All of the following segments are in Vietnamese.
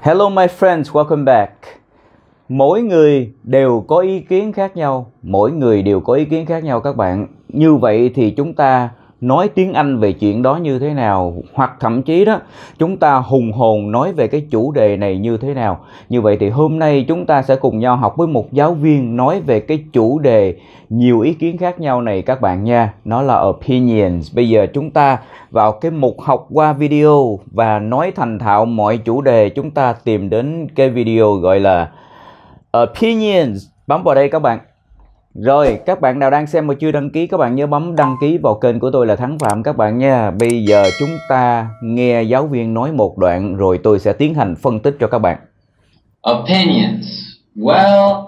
Hello my friends, welcome back. Mỗi người đều có ý kiến khác nhau, mỗi người đều có ý kiến khác nhau các bạn. Như vậy thì chúng ta nói tiếng Anh về chuyện đó như thế nào hoặc thậm chí đó chúng ta hùng hồn nói về cái chủ đề này như thế nào. Như vậy thì hôm nay chúng ta sẽ cùng nhau học với một giáo viên nói về cái chủ đề nhiều ý kiến khác nhau này các bạn nha. Nó là opinions. Bây giờ chúng ta vào cái mục học qua video và nói thành thạo mọi chủ đề chúng ta tìm đến cái video gọi là opinions. Bấm vào đây các bạn. Rồi, các bạn nào đang xem mà chưa đăng ký, các bạn nhớ bấm đăng ký vào kênh của tôi là Thắng Phạm các bạn nha. Bây giờ chúng ta nghe giáo viên nói một đoạn rồi tôi sẽ tiến hành phân tích cho các bạn. Opinions. Well,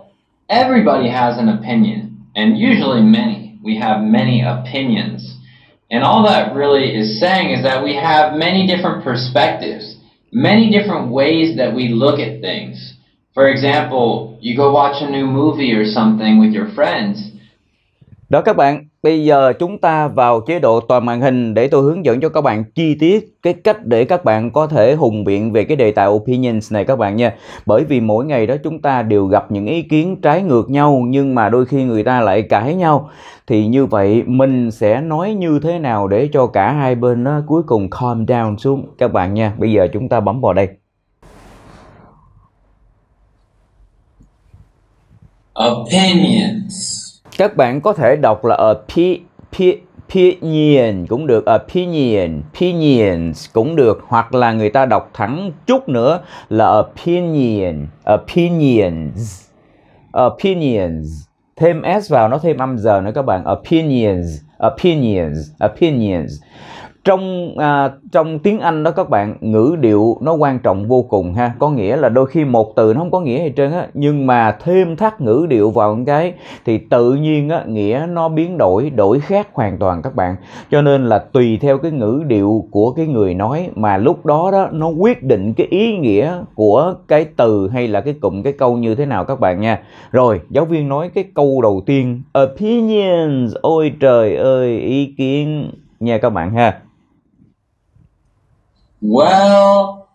everybody has an opinion and usually many. We have many opinions. And all that really is saying is that we have many different perspectives, many different ways that we look at things. For example, you go watch a new movie or something with your friends. Đó các bạn, bây giờ chúng ta vào chế độ toàn màn hình để tôi hướng dẫn cho các bạn chi tiết cái cách để các bạn có thể hùng biện về cái đề tài opinions này các bạn nha. Bởi vì mỗi ngày đó chúng ta đều gặp những ý kiến trái ngược nhau nhưng mà đôi khi người ta lại cãi nhau. Thì như vậy mình sẽ nói như thế nào để cho cả hai bên nó cuối cùng calm down xuống các bạn nha. Bây giờ chúng ta bấm vào đây. opinions các bạn có thể đọc là opinion opinion cũng được opinion opinions cũng được hoặc là người ta đọc thẳng chút nữa là opinion opinions opinions thêm s vào nó thêm âm giờ nữa các bạn opinions opinions opinions trong à, trong tiếng Anh đó các bạn ngữ điệu nó quan trọng vô cùng ha có nghĩa là đôi khi một từ nó không có nghĩa gì trơn á nhưng mà thêm thắt ngữ điệu vào một cái thì tự nhiên á nghĩa nó biến đổi đổi khác hoàn toàn các bạn cho nên là tùy theo cái ngữ điệu của cái người nói mà lúc đó đó nó quyết định cái ý nghĩa của cái từ hay là cái cụm cái câu như thế nào các bạn nha rồi giáo viên nói cái câu đầu tiên opinions ôi trời ơi ý kiến nha các bạn ha Well,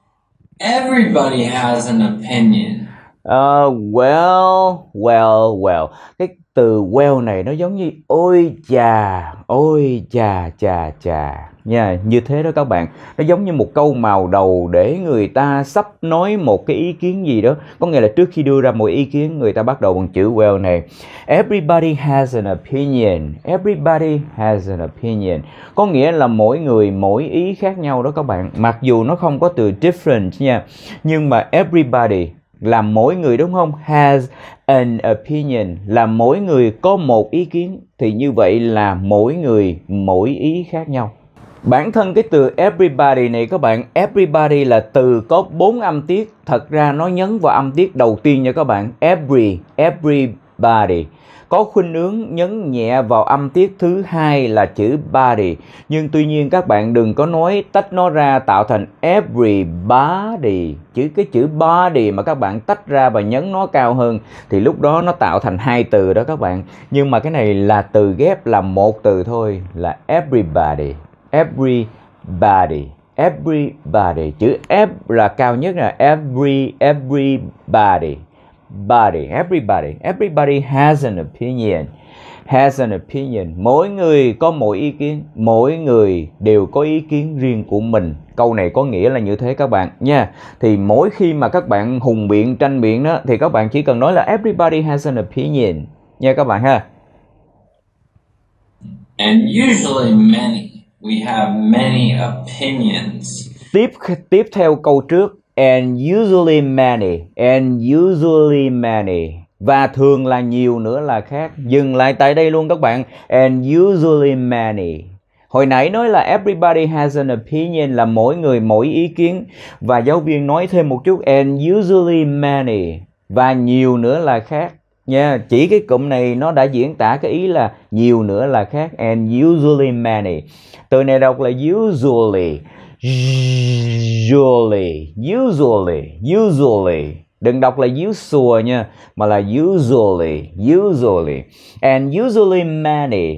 everybody has an opinion. Uh, well, well, well. Cái từ well này nó giống như ôi chà, ôi chà chà chà. Nha, yeah, như thế đó các bạn. Nó giống như một câu màu đầu để người ta sắp nói một cái ý kiến gì đó. Có nghĩa là trước khi đưa ra một ý kiến người ta bắt đầu bằng chữ well này. Everybody has an opinion. Everybody has an opinion. Có nghĩa là mỗi người mỗi ý khác nhau đó các bạn. Mặc dù nó không có từ different nha, nhưng mà everybody là mỗi người đúng không has an opinion là mỗi người có một ý kiến thì như vậy là mỗi người mỗi ý khác nhau Bản thân cái từ everybody này các bạn, everybody là từ có bốn âm tiết, thật ra nó nhấn vào âm tiết đầu tiên nha các bạn, every, everybody có khuynh hướng nhấn nhẹ vào âm tiết thứ hai là chữ body nhưng tuy nhiên các bạn đừng có nói tách nó ra tạo thành every body chữ cái chữ body mà các bạn tách ra và nhấn nó cao hơn thì lúc đó nó tạo thành hai từ đó các bạn nhưng mà cái này là từ ghép là một từ thôi là everybody everybody everybody chữ f là cao nhất là every everybody everybody, everybody, everybody has an opinion, has an opinion. Mỗi người có mỗi ý kiến, mỗi người đều có ý kiến riêng của mình. Câu này có nghĩa là như thế các bạn nha. Thì mỗi khi mà các bạn hùng biện tranh biện đó thì các bạn chỉ cần nói là everybody has an opinion nha các bạn ha. And usually many, we have many opinions. Tiếp tiếp theo câu trước and usually many and usually many và thường là nhiều nữa là khác dừng lại tại đây luôn các bạn and usually many hồi nãy nói là everybody has an opinion là mỗi người mỗi ý kiến và giáo viên nói thêm một chút and usually many và nhiều nữa là khác nha yeah, chỉ cái cụm này nó đã diễn tả cái ý là nhiều nữa là khác and usually many từ này đọc là usually usually usually usually đừng đọc là usual nha mà là usually usually and usually many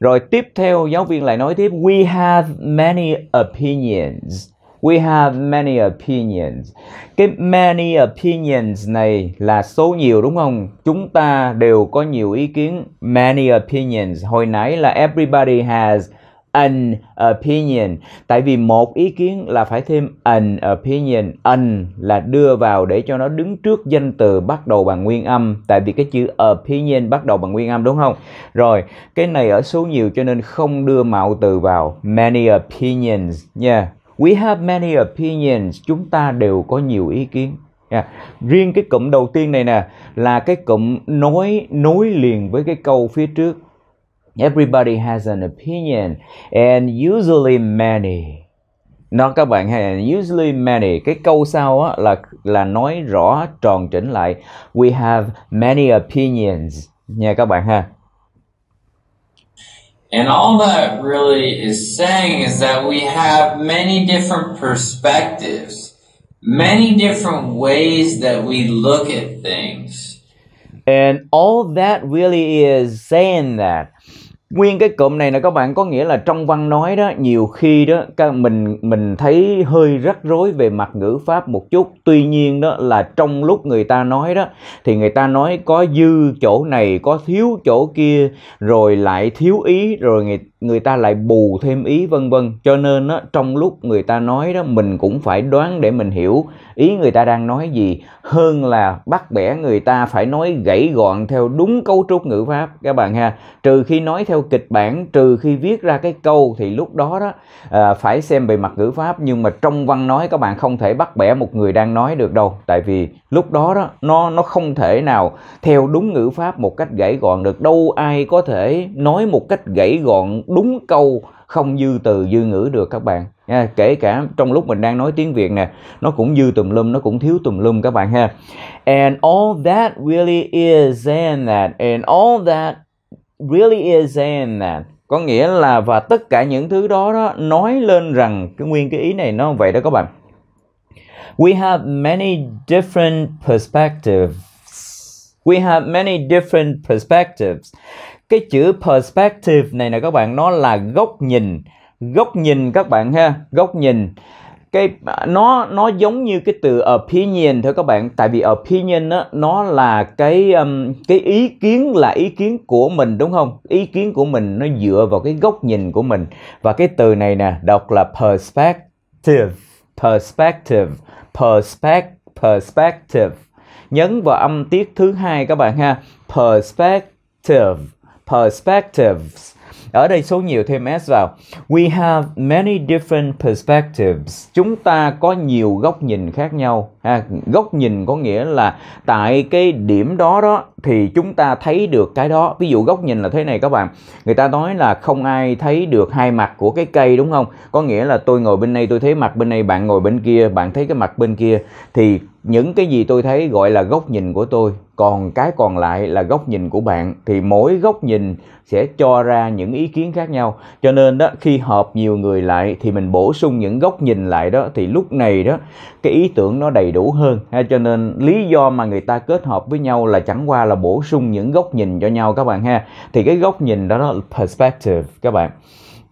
rồi tiếp theo giáo viên lại nói tiếp we have many opinions we have many opinions cái many opinions này là số nhiều đúng không chúng ta đều có nhiều ý kiến many opinions hồi nãy là everybody has an opinion tại vì một ý kiến là phải thêm an opinion an là đưa vào để cho nó đứng trước danh từ bắt đầu bằng nguyên âm tại vì cái chữ opinion bắt đầu bằng nguyên âm đúng không rồi cái này ở số nhiều cho nên không đưa mạo từ vào many opinions nha yeah. we have many opinions chúng ta đều có nhiều ý kiến Yeah. Riêng cái cụm đầu tiên này nè là cái cụm nối nối liền với cái câu phía trước everybody has an opinion and usually many nó các bạn hay usually many cái câu sau á, là là nói rõ tròn chỉnh lại we have many opinions nha các bạn ha And all that really is saying is that we have many different perspectives, many different ways that we look at things. And all that really is saying that nguyên cái cụm này là các bạn có nghĩa là trong văn nói đó nhiều khi đó các mình mình thấy hơi rắc rối về mặt ngữ pháp một chút tuy nhiên đó là trong lúc người ta nói đó thì người ta nói có dư chỗ này có thiếu chỗ kia rồi lại thiếu ý rồi người người ta lại bù thêm ý vân vân cho nên á, trong lúc người ta nói đó mình cũng phải đoán để mình hiểu ý người ta đang nói gì hơn là bắt bẻ người ta phải nói gãy gọn theo đúng cấu trúc ngữ pháp các bạn ha trừ khi nói theo kịch bản trừ khi viết ra cái câu thì lúc đó đó à, phải xem bề mặt ngữ pháp nhưng mà trong văn nói các bạn không thể bắt bẻ một người đang nói được đâu tại vì lúc đó đó nó nó không thể nào theo đúng ngữ pháp một cách gãy gọn được đâu ai có thể nói một cách gãy gọn đúng câu không dư từ dư ngữ được các bạn nha kể cả trong lúc mình đang nói tiếng Việt nè nó cũng dư tùm lum nó cũng thiếu tùm lum các bạn ha and all that really is and that and all that really is and that có nghĩa là và tất cả những thứ đó đó nói lên rằng cái nguyên cái ý này nó vậy đó các bạn we have many different perspectives we have many different perspectives cái chữ perspective này nè các bạn nó là góc nhìn góc nhìn các bạn ha góc nhìn cái nó nó giống như cái từ opinion thôi các bạn tại vì opinion đó, nó là cái um, cái ý kiến là ý kiến của mình đúng không ý kiến của mình nó dựa vào cái góc nhìn của mình và cái từ này nè đọc là perspective perspective perspect perspective nhấn vào âm tiết thứ hai các bạn ha perspective perspectives. Ở đây số nhiều thêm S vào. We have many different perspectives. Chúng ta có nhiều góc nhìn khác nhau ha, góc nhìn có nghĩa là tại cái điểm đó đó thì chúng ta thấy được cái đó ví dụ góc nhìn là thế này các bạn người ta nói là không ai thấy được hai mặt của cái cây đúng không có nghĩa là tôi ngồi bên đây tôi thấy mặt bên đây bạn ngồi bên kia bạn thấy cái mặt bên kia thì những cái gì tôi thấy gọi là góc nhìn của tôi còn cái còn lại là góc nhìn của bạn thì mỗi góc nhìn sẽ cho ra những ý kiến khác nhau cho nên đó khi họp nhiều người lại thì mình bổ sung những góc nhìn lại đó thì lúc này đó cái ý tưởng nó đầy đủ hơn ha, cho nên lý do mà người ta kết hợp với nhau là chẳng qua là bổ sung những góc nhìn cho nhau các bạn ha thì cái góc nhìn đó là perspective các bạn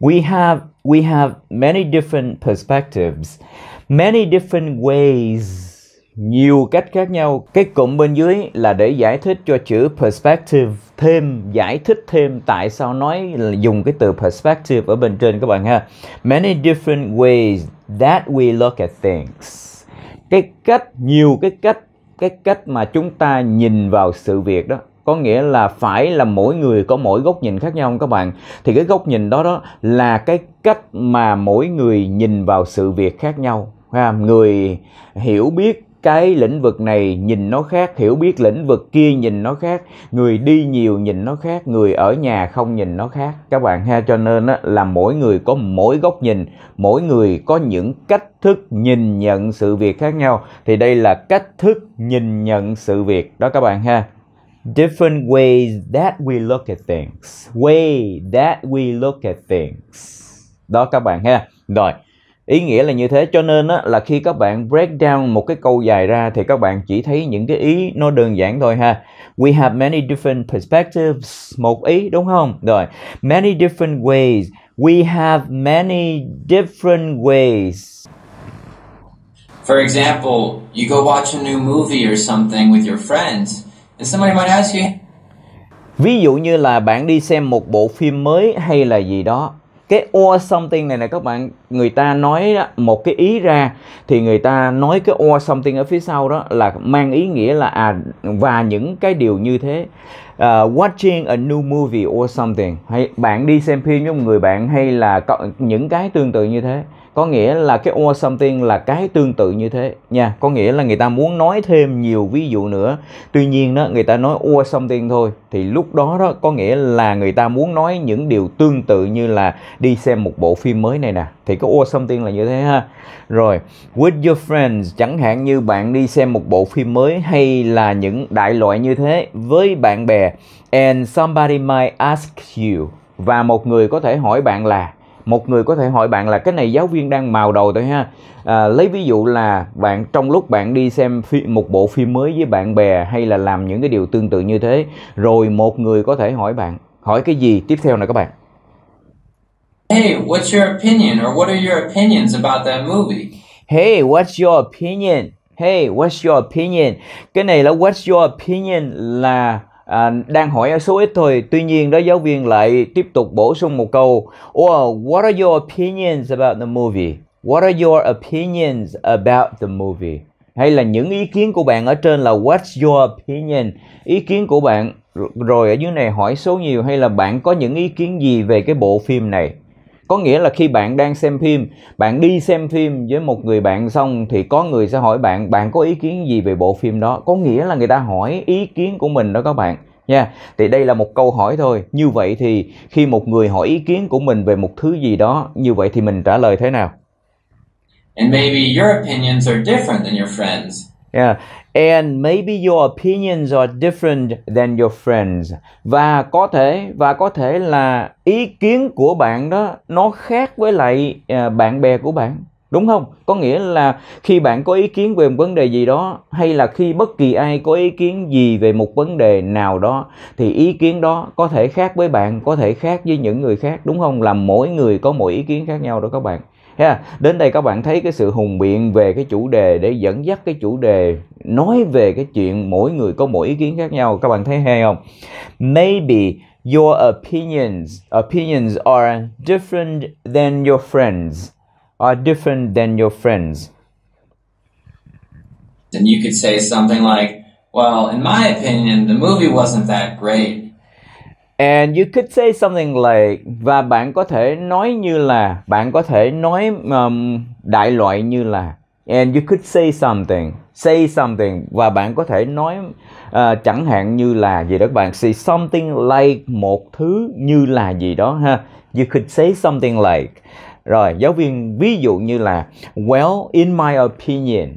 we have we have many different perspectives many different ways nhiều cách khác nhau cái cụm bên dưới là để giải thích cho chữ perspective thêm giải thích thêm tại sao nói là dùng cái từ perspective ở bên trên các bạn ha many different ways that we look at things cái cách nhiều cái cách cái cách mà chúng ta nhìn vào sự việc đó có nghĩa là phải là mỗi người có mỗi góc nhìn khác nhau không các bạn thì cái góc nhìn đó đó là cái cách mà mỗi người nhìn vào sự việc khác nhau ha người hiểu biết cái lĩnh vực này nhìn nó khác hiểu biết lĩnh vực kia nhìn nó khác người đi nhiều nhìn nó khác người ở nhà không nhìn nó khác các bạn ha cho nên á, là mỗi người có mỗi góc nhìn mỗi người có những cách thức nhìn nhận sự việc khác nhau thì đây là cách thức nhìn nhận sự việc đó các bạn ha different ways that we look at things way that we look at things đó các bạn ha rồi ý nghĩa là như thế cho nên á, là khi các bạn break down một cái câu dài ra thì các bạn chỉ thấy những cái ý nó đơn giản thôi ha we have many different perspectives một ý đúng không rồi many different ways we have many different ways For example, you go watch a new movie or something with your friends, and somebody might ask you. Ví dụ như là bạn đi xem một bộ phim mới hay là gì đó cái or something này là các bạn người ta nói một cái ý ra thì người ta nói cái or something ở phía sau đó là mang ý nghĩa là à và những cái điều như thế uh, watching a new movie or something hay bạn đi xem phim với một người bạn hay là những cái tương tự như thế có nghĩa là cái or something là cái tương tự như thế nha có nghĩa là người ta muốn nói thêm nhiều ví dụ nữa tuy nhiên đó người ta nói or something thôi thì lúc đó đó có nghĩa là người ta muốn nói những điều tương tự như là đi xem một bộ phim mới này nè thì cái or something là như thế ha rồi with your friends chẳng hạn như bạn đi xem một bộ phim mới hay là những đại loại như thế với bạn bè and somebody might ask you và một người có thể hỏi bạn là một người có thể hỏi bạn là cái này giáo viên đang màu đầu thôi ha à, lấy ví dụ là bạn trong lúc bạn đi xem phim, một bộ phim mới với bạn bè hay là làm những cái điều tương tự như thế rồi một người có thể hỏi bạn hỏi cái gì tiếp theo nè các bạn Hey, what's your opinion or what are your opinions about that movie? Hey, what's your opinion? Hey, what's your opinion? Cái này là what's your opinion là à, đang hỏi ở số ít thôi. Tuy nhiên đó giáo viên lại tiếp tục bổ sung một câu. Well, what are your opinions about the movie? What are your opinions about the movie? Hay là những ý kiến của bạn ở trên là what's your opinion? Ý kiến của bạn rồi ở dưới này hỏi số nhiều hay là bạn có những ý kiến gì về cái bộ phim này? có nghĩa là khi bạn đang xem phim bạn đi xem phim với một người bạn xong thì có người sẽ hỏi bạn bạn có ý kiến gì về bộ phim đó có nghĩa là người ta hỏi ý kiến của mình đó các bạn nha yeah. thì đây là một câu hỏi thôi như vậy thì khi một người hỏi ý kiến của mình về một thứ gì đó như vậy thì mình trả lời thế nào and maybe your opinions are different than your friends Yeah and maybe your opinions are different than your friends và có thể và có thể là ý kiến của bạn đó nó khác với lại uh, bạn bè của bạn đúng không có nghĩa là khi bạn có ý kiến về một vấn đề gì đó hay là khi bất kỳ ai có ý kiến gì về một vấn đề nào đó thì ý kiến đó có thể khác với bạn có thể khác với những người khác đúng không là mỗi người có mỗi ý kiến khác nhau đó các bạn ha đến đây các bạn thấy cái sự hùng biện về cái chủ đề để dẫn dắt cái chủ đề nói về cái chuyện mỗi người có mỗi ý kiến khác nhau các bạn thấy hay không maybe your opinions opinions are different than your friends are different than your friends then you could say something like well in my opinion the movie wasn't that great And you could say something like và bạn có thể nói như là bạn có thể nói um, đại loại như là and you could say something say something và bạn có thể nói uh, chẳng hạn như là gì đó các bạn say something like một thứ như là gì đó ha you could say something like rồi giáo viên ví dụ như là well in my opinion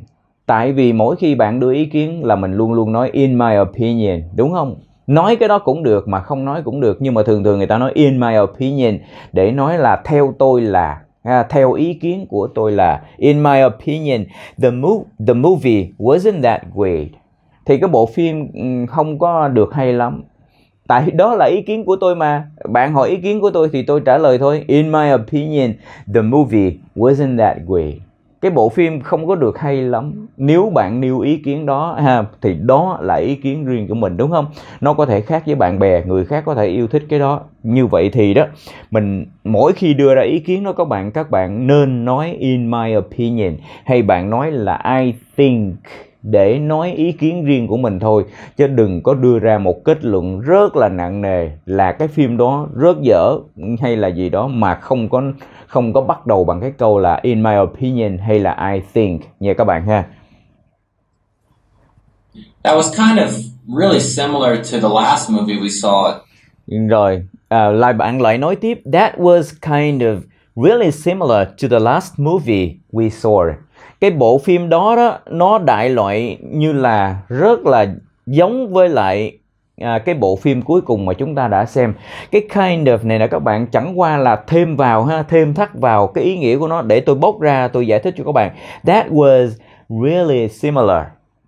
tại vì mỗi khi bạn đưa ý kiến là mình luôn luôn nói in my opinion đúng không nói cái đó cũng được mà không nói cũng được nhưng mà thường thường người ta nói in my opinion để nói là theo tôi là À, theo ý kiến của tôi là in my opinion the movie the movie wasn't that great thì cái bộ phim ừ, không có được hay lắm tại đó là ý kiến của tôi mà bạn hỏi ý kiến của tôi thì tôi trả lời thôi in my opinion the movie wasn't that great cái bộ phim không có được hay lắm nếu bạn nêu ý kiến đó ha, thì đó là ý kiến riêng của mình đúng không nó có thể khác với bạn bè người khác có thể yêu thích cái đó như vậy thì đó mình mỗi khi đưa ra ý kiến đó các bạn các bạn nên nói in my opinion hay bạn nói là i think để nói ý kiến riêng của mình thôi chứ đừng có đưa ra một kết luận rất là nặng nề là cái phim đó rất dở hay là gì đó mà không có không có bắt đầu bằng cái câu là in my opinion hay là I think nha các bạn ha. That was kind of really similar to the last movie we saw. Rồi, uh, lại bạn lại nói tiếp. That was kind of really similar to the last movie we saw cái bộ phim đó đó nó đại loại như là rất là giống với lại à, cái bộ phim cuối cùng mà chúng ta đã xem cái kind of này là các bạn chẳng qua là thêm vào ha thêm thắt vào cái ý nghĩa của nó để tôi bốc ra tôi giải thích cho các bạn that was really similar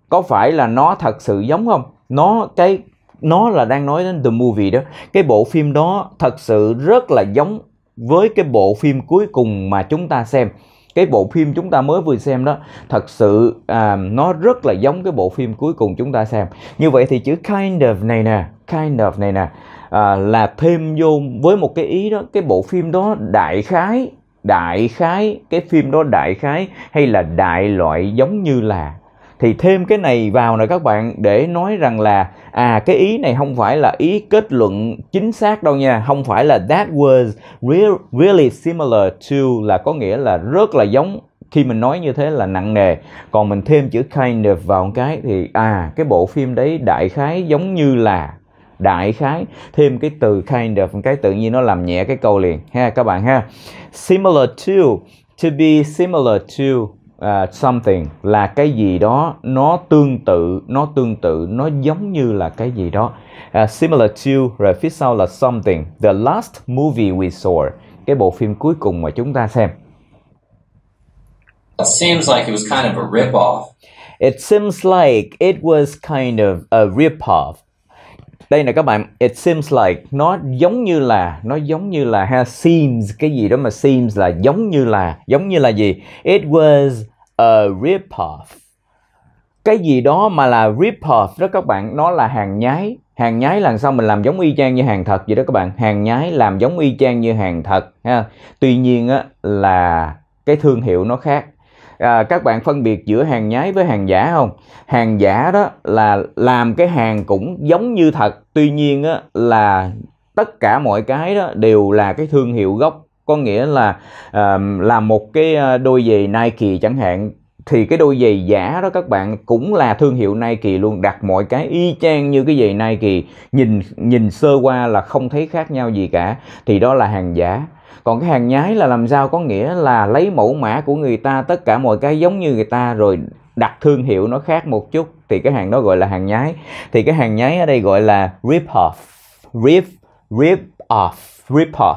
có phải là nó thật sự giống không nó cái nó là đang nói đến the movie đó cái bộ phim đó thật sự rất là giống với cái bộ phim cuối cùng mà chúng ta xem cái bộ phim chúng ta mới vừa xem đó thật sự à, nó rất là giống cái bộ phim cuối cùng chúng ta xem như vậy thì chữ kind of này nè kind of này nè à, là thêm vô với một cái ý đó cái bộ phim đó đại khái đại khái cái phim đó đại khái hay là đại loại giống như là thì thêm cái này vào nè các bạn để nói rằng là à cái ý này không phải là ý kết luận chính xác đâu nha không phải là that was real, really similar to là có nghĩa là rất là giống khi mình nói như thế là nặng nề còn mình thêm chữ kind of vào một cái thì à cái bộ phim đấy đại khái giống như là đại khái thêm cái từ kind of cái tự nhiên nó làm nhẹ cái câu liền ha các bạn ha similar to to be similar to uh, something là cái gì đó nó tương tự nó tương tự nó giống như là cái gì đó uh, similar to rồi phía sau là something the last movie we saw cái bộ phim cuối cùng mà chúng ta xem It seems like it was kind of a rip off. It seems like it was kind of a rip off đây nè các bạn it seems like nó giống như là nó giống như là ha seems cái gì đó mà seems là giống như là giống như là gì it was a rip off cái gì đó mà là rip off đó các bạn nó là hàng nhái hàng nhái là sao mình làm giống y chang như hàng thật vậy đó các bạn hàng nhái làm giống y chang như hàng thật ha tuy nhiên á là cái thương hiệu nó khác à, các bạn phân biệt giữa hàng nhái với hàng giả không hàng giả đó là làm cái hàng cũng giống như thật tuy nhiên á, là tất cả mọi cái đó đều là cái thương hiệu gốc có nghĩa là à, là một cái à, đôi giày Nike chẳng hạn thì cái đôi giày giả đó các bạn cũng là thương hiệu Nike luôn đặt mọi cái y chang như cái giày Nike nhìn nhìn sơ qua là không thấy khác nhau gì cả thì đó là hàng giả còn cái hàng nhái là làm sao có nghĩa là lấy mẫu mã của người ta tất cả mọi cái giống như người ta rồi đặt thương hiệu nó khác một chút thì cái hàng đó gọi là hàng nhái thì cái hàng nhái ở đây gọi là rip off rip rip off rip off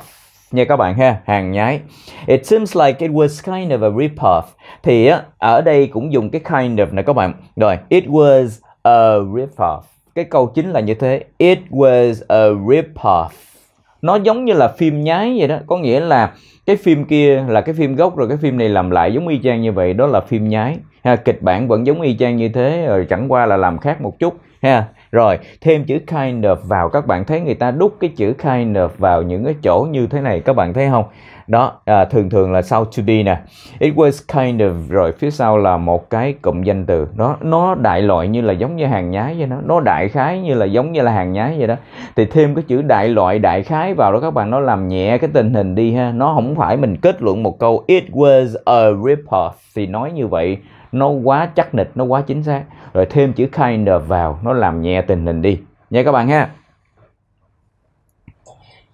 nha các bạn ha hàng nhái it seems like it was kind of a rip off thì á, ở đây cũng dùng cái kind of nè các bạn rồi it was a rip off cái câu chính là như thế it was a rip off nó giống như là phim nhái vậy đó có nghĩa là cái phim kia là cái phim gốc rồi cái phim này làm lại giống y chang như vậy đó là phim nhái ha, kịch bản vẫn giống y chang như thế rồi chẳng qua là làm khác một chút ha rồi thêm chữ kind of vào các bạn thấy người ta đúc cái chữ kind of vào những cái chỗ như thế này các bạn thấy không đó à, thường thường là sau to be nè it was kind of rồi phía sau là một cái cụm danh từ đó nó đại loại như là giống như hàng nhái vậy đó nó đại khái như là giống như là hàng nhái vậy đó thì thêm cái chữ đại loại đại khái vào đó các bạn nó làm nhẹ cái tình hình đi ha nó không phải mình kết luận một câu it was a rip off thì nói như vậy nó quá chắc nịch nó quá chính xác rồi thêm chữ kind of vào nó làm nhẹ tình hình đi nha các bạn ha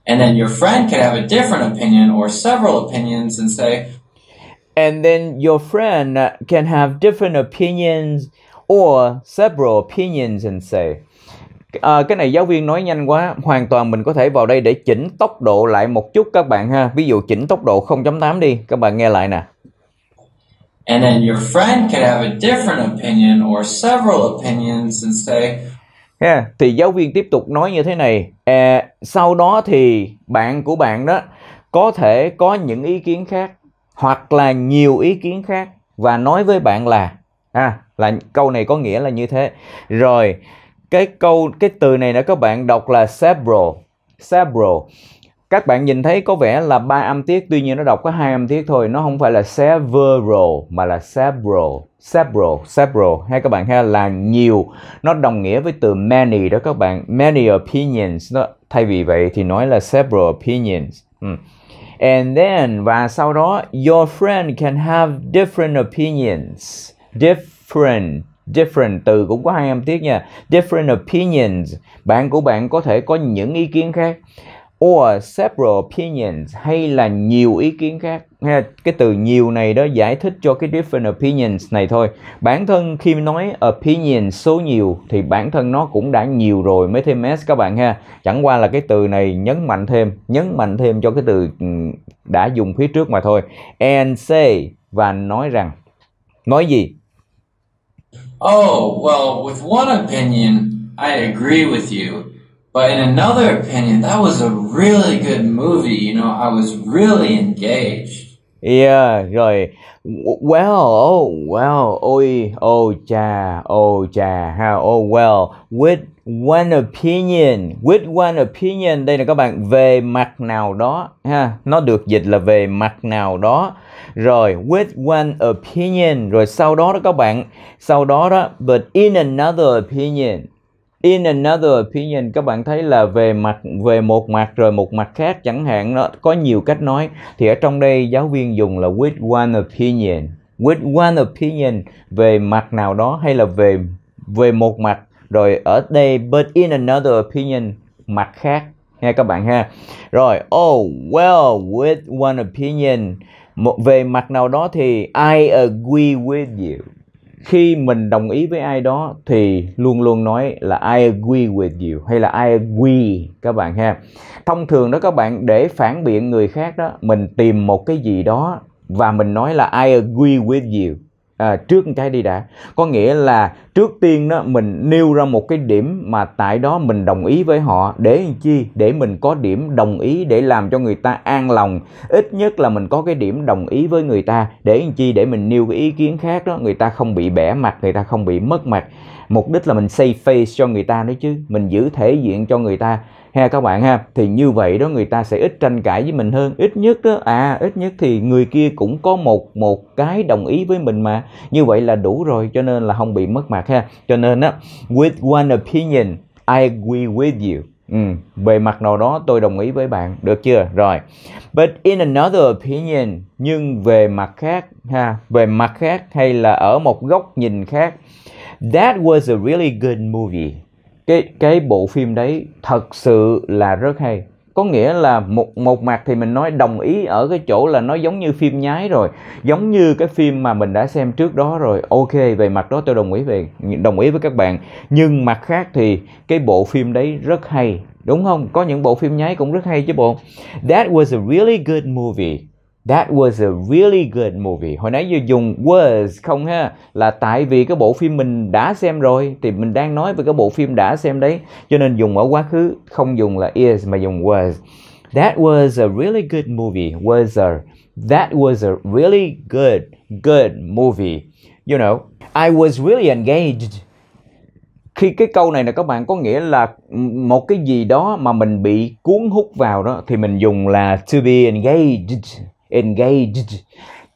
And then your friend can have a different opinion or several opinions and say And then your friend can have different opinions or several opinions and say à, cái này giáo viên nói nhanh quá hoàn toàn mình có thể vào đây để chỉnh tốc độ lại một chút các bạn ha ví dụ chỉnh tốc độ 0.8 đi các bạn nghe lại nè And then your friend could have a different opinion or several opinions and say, Yeah, thì giáo viên tiếp tục nói như thế này. À, sau đó thì bạn của bạn đó có thể có những ý kiến khác hoặc là nhiều ý kiến khác và nói với bạn là à là câu này có nghĩa là như thế. Rồi cái câu cái từ này nữa các bạn đọc là several, several các bạn nhìn thấy có vẻ là ba âm tiết tuy nhiên nó đọc có hai âm tiết thôi nó không phải là several mà là several several several hay các bạn hay là nhiều nó đồng nghĩa với từ many đó các bạn many opinions đó thay vì vậy thì nói là several opinions ừ. and then và sau đó your friend can have different opinions different different từ cũng có hai âm tiết nha different opinions bạn của bạn có thể có những ý kiến khác or several opinions hay là nhiều ý kiến khác ha cái từ nhiều này đó giải thích cho cái different opinions này thôi bản thân khi nói opinion số nhiều thì bản thân nó cũng đã nhiều rồi mới thêm s các bạn ha chẳng qua là cái từ này nhấn mạnh thêm nhấn mạnh thêm cho cái từ ừ, đã dùng phía trước mà thôi and say và nói rằng nói gì oh well with one opinion I agree with you But in another opinion, that was a really good movie. You know, I was really engaged. Yeah, rồi. Well, oh, well, ôi, oh cha, oh cha, ha, oh well, with one opinion, with one opinion, đây là các bạn về mặt nào đó, ha, nó được dịch là về mặt nào đó, rồi with one opinion, rồi sau đó đó các bạn, sau đó đó, but in another opinion, in another opinion các bạn thấy là về mặt về một mặt rồi một mặt khác chẳng hạn nó có nhiều cách nói thì ở trong đây giáo viên dùng là with one opinion with one opinion về mặt nào đó hay là về về một mặt rồi ở đây but in another opinion mặt khác nghe các bạn ha rồi oh well with one opinion một về mặt nào đó thì I agree with you khi mình đồng ý với ai đó thì luôn luôn nói là I agree with you hay là I agree các bạn ha. Thông thường đó các bạn để phản biện người khác đó, mình tìm một cái gì đó và mình nói là I agree with you à, trước trái đi đã có nghĩa là trước tiên đó mình nêu ra một cái điểm mà tại đó mình đồng ý với họ để làm chi để mình có điểm đồng ý để làm cho người ta an lòng ít nhất là mình có cái điểm đồng ý với người ta để làm chi để mình nêu cái ý kiến khác đó người ta không bị bẻ mặt người ta không bị mất mặt mục đích là mình save face cho người ta đấy chứ mình giữ thể diện cho người ta ha các bạn ha thì như vậy đó người ta sẽ ít tranh cãi với mình hơn ít nhất đó à ít nhất thì người kia cũng có một một cái đồng ý với mình mà như vậy là đủ rồi cho nên là không bị mất mặt ha cho nên á with one opinion I agree with you Ừ, về mặt nào đó tôi đồng ý với bạn được chưa rồi but in another opinion nhưng về mặt khác ha về mặt khác hay là ở một góc nhìn khác that was a really good movie cái cái bộ phim đấy thật sự là rất hay có nghĩa là một một mặt thì mình nói đồng ý ở cái chỗ là nó giống như phim nhái rồi giống như cái phim mà mình đã xem trước đó rồi ok về mặt đó tôi đồng ý về đồng ý với các bạn nhưng mặt khác thì cái bộ phim đấy rất hay đúng không có những bộ phim nhái cũng rất hay chứ bộ that was a really good movie That was a really good movie. Hồi nãy giờ dùng was không ha là tại vì cái bộ phim mình đã xem rồi thì mình đang nói về cái bộ phim đã xem đấy cho nên dùng ở quá khứ không dùng là is mà dùng was. That was a really good movie. Was a that was a really good good movie. You know, I was really engaged. Khi cái câu này là các bạn có nghĩa là một cái gì đó mà mình bị cuốn hút vào đó thì mình dùng là to be engaged engaged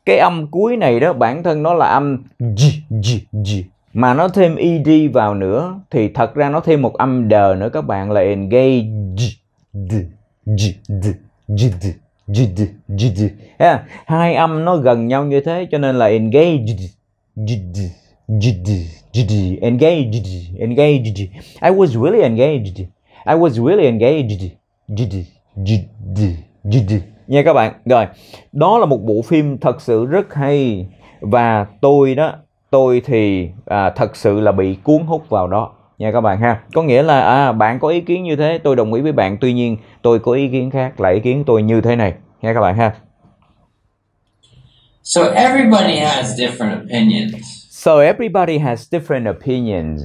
cái âm cuối này đó bản thân nó là âm g, g, g. mà nó thêm ed vào nữa thì thật ra nó thêm một âm đờ nữa các bạn là engaged yeah. hai âm nó gần nhau như thế cho nên là engaged engaged engaged I was really engaged I was really engaged nha các bạn rồi đó là một bộ phim thật sự rất hay và tôi đó tôi thì à, thật sự là bị cuốn hút vào đó nha các bạn ha có nghĩa là à, bạn có ý kiến như thế tôi đồng ý với bạn tuy nhiên tôi có ý kiến khác là ý kiến tôi như thế này nha các bạn ha So everybody has different opinions. So everybody has different opinions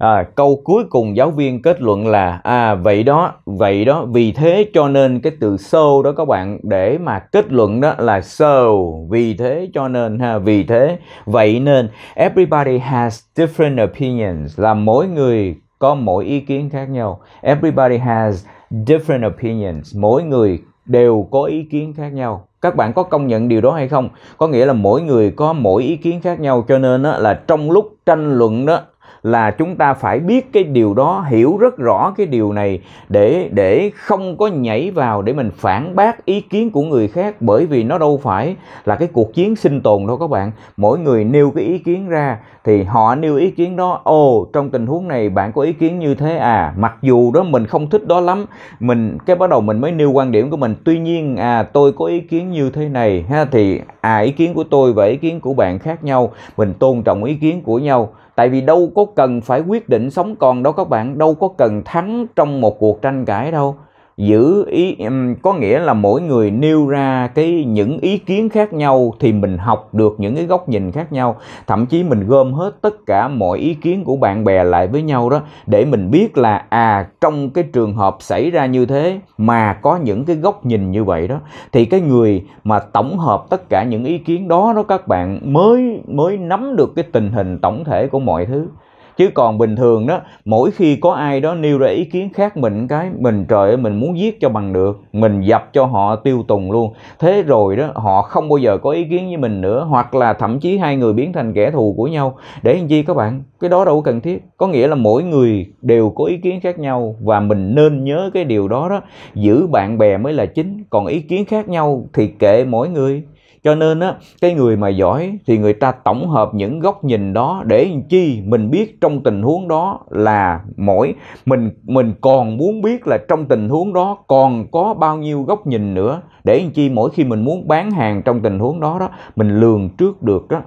à, câu cuối cùng giáo viên kết luận là à vậy đó vậy đó vì thế cho nên cái từ so đó các bạn để mà kết luận đó là so vì thế cho nên ha vì thế vậy nên everybody has different opinions là mỗi người có mỗi ý kiến khác nhau everybody has different opinions mỗi người đều có ý kiến khác nhau các bạn có công nhận điều đó hay không có nghĩa là mỗi người có mỗi ý kiến khác nhau cho nên đó là trong lúc tranh luận đó là chúng ta phải biết cái điều đó hiểu rất rõ cái điều này để để không có nhảy vào để mình phản bác ý kiến của người khác bởi vì nó đâu phải là cái cuộc chiến sinh tồn đâu các bạn mỗi người nêu cái ý kiến ra thì họ nêu ý kiến đó ồ trong tình huống này bạn có ý kiến như thế à mặc dù đó mình không thích đó lắm mình cái bắt đầu mình mới nêu quan điểm của mình tuy nhiên à tôi có ý kiến như thế này ha thì à ý kiến của tôi và ý kiến của bạn khác nhau mình tôn trọng ý kiến của nhau tại vì đâu có cần phải quyết định sống còn đâu các bạn đâu có cần thắng trong một cuộc tranh cãi đâu giữ ý có nghĩa là mỗi người nêu ra cái những ý kiến khác nhau thì mình học được những cái góc nhìn khác nhau thậm chí mình gom hết tất cả mọi ý kiến của bạn bè lại với nhau đó để mình biết là à trong cái trường hợp xảy ra như thế mà có những cái góc nhìn như vậy đó thì cái người mà tổng hợp tất cả những ý kiến đó đó các bạn mới mới nắm được cái tình hình tổng thể của mọi thứ chứ còn bình thường đó mỗi khi có ai đó nêu ra ý kiến khác mình cái mình trời ơi mình muốn giết cho bằng được mình dập cho họ tiêu tùng luôn thế rồi đó họ không bao giờ có ý kiến với mình nữa hoặc là thậm chí hai người biến thành kẻ thù của nhau để làm chi các bạn cái đó đâu có cần thiết có nghĩa là mỗi người đều có ý kiến khác nhau và mình nên nhớ cái điều đó đó giữ bạn bè mới là chính còn ý kiến khác nhau thì kệ mỗi người cho nên á cái người mà giỏi thì người ta tổng hợp những góc nhìn đó để chi mình biết trong tình huống đó là mỗi mình mình còn muốn biết là trong tình huống đó còn có bao nhiêu góc nhìn nữa để chi mỗi khi mình muốn bán hàng trong tình huống đó đó mình lường trước được đó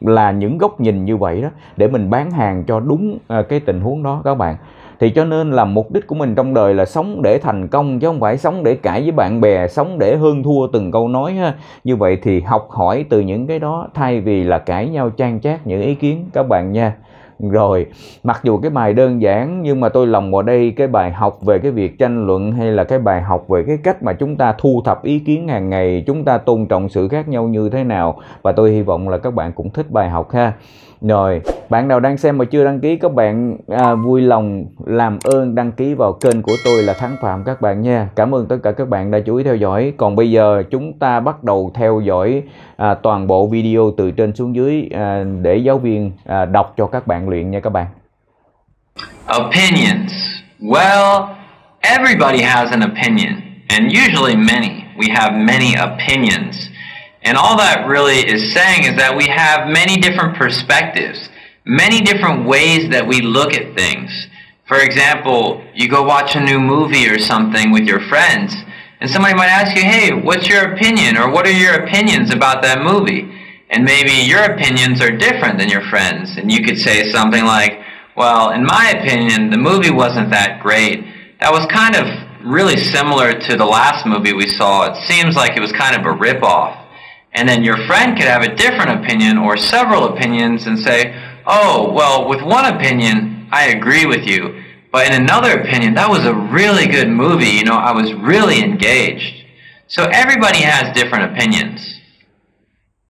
là những góc nhìn như vậy đó để mình bán hàng cho đúng à, cái tình huống đó các bạn thì cho nên là mục đích của mình trong đời là sống để thành công chứ không phải sống để cãi với bạn bè sống để hơn thua từng câu nói ha như vậy thì học hỏi từ những cái đó thay vì là cãi nhau trang chát những ý kiến các bạn nha rồi mặc dù cái bài đơn giản nhưng mà tôi lòng vào đây cái bài học về cái việc tranh luận hay là cái bài học về cái cách mà chúng ta thu thập ý kiến hàng ngày chúng ta tôn trọng sự khác nhau như thế nào và tôi hy vọng là các bạn cũng thích bài học ha rồi, bạn nào đang xem mà chưa đăng ký các bạn à, vui lòng làm ơn đăng ký vào kênh của tôi là Thắng Phạm các bạn nha. Cảm ơn tất cả các bạn đã chú ý theo dõi. Còn bây giờ chúng ta bắt đầu theo dõi à, toàn bộ video từ trên xuống dưới à, để giáo viên à, đọc cho các bạn luyện nha các bạn. Opinions. Well, everybody has an opinion and usually many. We have many opinions. And all that really is saying is that we have many different perspectives, many different ways that we look at things. For example, you go watch a new movie or something with your friends, and somebody might ask you, hey, what's your opinion or what are your opinions about that movie? And maybe your opinions are different than your friends. And you could say something like, well, in my opinion, the movie wasn't that great. That was kind of really similar to the last movie we saw. It seems like it was kind of a ripoff. And then your friend could have a different opinion or several opinions and say, oh, well, with one opinion, I agree with you. But in another opinion, that was a really good movie. You know, I was really engaged. So everybody has different opinions.